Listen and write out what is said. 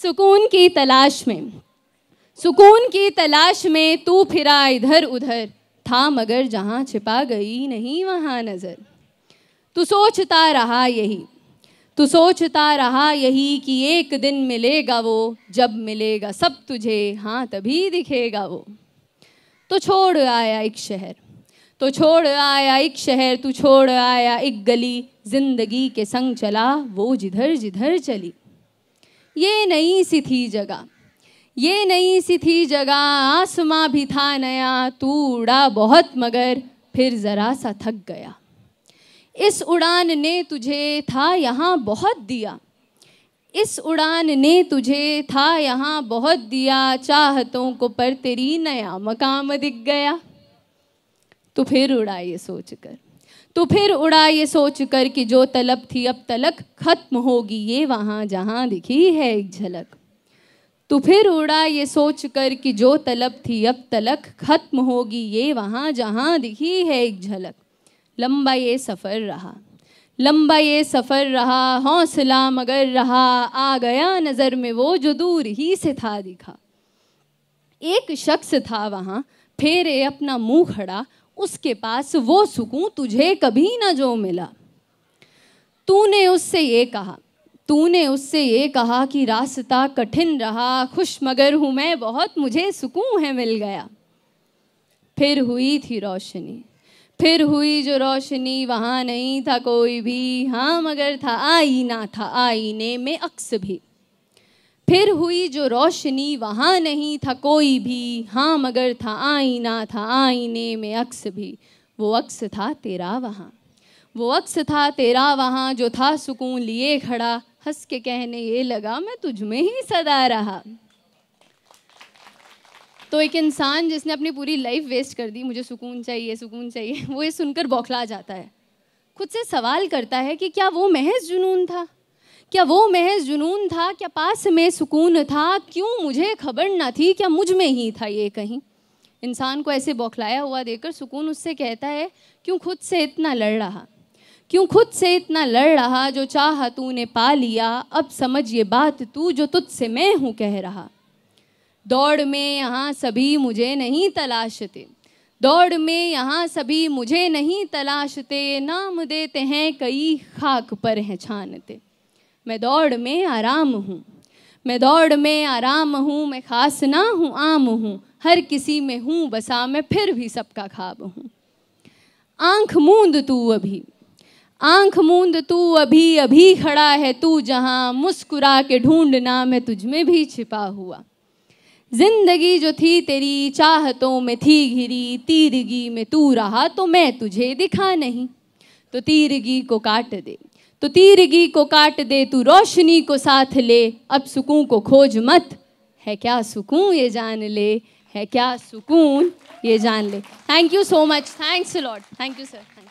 सुकून की तलाश में सुकून की तलाश में तू फिरा इधर उधर था मगर जहाँ छिपा गई नहीं वहाँ नज़र तू सोचता रहा यही तू सोचता रहा यही कि एक दिन मिलेगा वो जब मिलेगा सब तुझे हाँ तभी दिखेगा वो तो छोड़ आया एक शहर तो छोड़ आया एक शहर तू छोड़ आया एक गली जिंदगी के संग चला वो जिधर जिधर चली ये नई सी थी जगह ये नई सी थी जगह आसमां भी था नया तू उड़ा बहुत मगर फिर ज़रा सा थक गया इस उड़ान ने तुझे था यहाँ बहुत दिया इस उड़ान ने तुझे था यहाँ बहुत दिया चाहतों को पर तेरी नया मकाम दिख गया तो फिर उड़ा ये सोच कर तो फिर उड़ा ये सोच कर कि जो तलब थी अब तलक खत्म होगी ये वहाँ जहाँ दिखी है एक झलक तो फिर उड़ा ये सोच कर कि जो तलब थी अब तलक खत्म होगी ये वहाँ जहाँ दिखी है एक झलक लंबा ये सफ़र रहा लंबा ये सफ़र रहा हौसला मगर रहा आ गया नज़र में वो जो दूर ही से था दिखा एक शख्स था वहाँ फेरे अपना मुंह खड़ा उसके पास वो सुकून तुझे कभी ना जो मिला तूने उससे ये कहा तूने उससे ये कहा कि रास्ता कठिन रहा खुश मगर हूँ मैं बहुत मुझे सुकून है मिल गया फिर हुई थी रोशनी फिर हुई जो रोशनी वहाँ नहीं था कोई भी हाँ मगर था आईना था आईने में अक्स भी फिर हुई जो रोशनी वहाँ नहीं था कोई भी हाँ मगर था आईना था आईने में अक्स भी वो अक्स था तेरा वहाँ वो अक्स था तेरा वहाँ जो था सुकून लिए खड़ा हंस के कहने ये लगा मैं तुझ में ही सदा रहा तो एक इंसान जिसने अपनी पूरी लाइफ वेस्ट कर दी मुझे सुकून चाहिए सुकून चाहिए वो ये सुनकर बौखला जाता है खुद से सवाल करता है कि क्या वो महज जुनून था क्या वो महज जुनून था क्या पास में सुकून था क्यों मुझे खबर ना थी क्या मुझ में ही था ये कहीं इंसान को ऐसे बौखलाया हुआ देकर सुकून उससे कहता है क्यों खुद से इतना लड़ रहा क्यों खुद से इतना लड़ रहा जो चाह तूने पा लिया अब समझ ये बात तू जो तुझसे मैं हूँ कह रहा दौड़ में यहाँ सभी मुझे नहीं तलाशते दौड़ में यहाँ सभी मुझे नहीं तलाशते नाम देते हैं कई खाक पर हैं छानते मैं दौड़ में आराम हूँ मैं दौड़ में आराम हूँ मैं खास ना हूँ आम हूँ हर किसी में हूँ बसा मैं फिर भी सबका खाब हूँ आंख मूंद तू अभी आंख मूंद तू अभी अभी खड़ा है तू जहाँ मुस्कुरा के ढूंढना मैं तुझ में भी छिपा हुआ जिंदगी जो थी तेरी चाहतों में थी घिरी तीरगी में तू रहा तो मैं तुझे दिखा नहीं तो तीरगी को काट दे तो तीरगी को काट दे तू रोशनी को साथ ले अब सुकून को खोज मत है क्या सुकून ये जान ले है क्या सुकून ये जान ले thank you so much thanks Lord thank you sir